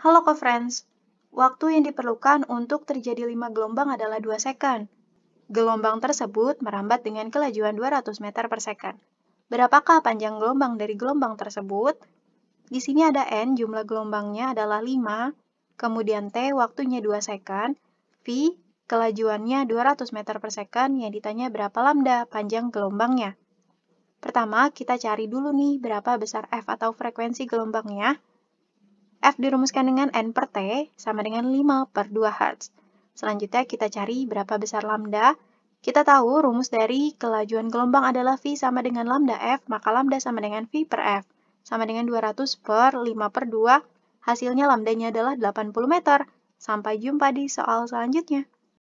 Halo co-friends, waktu yang diperlukan untuk terjadi 5 gelombang adalah 2 second. Gelombang tersebut merambat dengan kelajuan 200 meter per second. Berapakah panjang gelombang dari gelombang tersebut? Di sini ada N, jumlah gelombangnya adalah 5, kemudian T waktunya 2 second, V kelajuannya 200 meter per second yang ditanya berapa lambda panjang gelombangnya. Pertama, kita cari dulu nih berapa besar F atau frekuensi gelombangnya F dirumuskan dengan N per T sama dengan 5 per 2 Hz. Selanjutnya kita cari berapa besar lambda. Kita tahu rumus dari kelajuan gelombang adalah V sama dengan lambda F, maka lambda sama dengan V per F. Sama dengan 200 per 5 per 2, hasilnya lambdanya adalah 80 meter. Sampai jumpa di soal selanjutnya.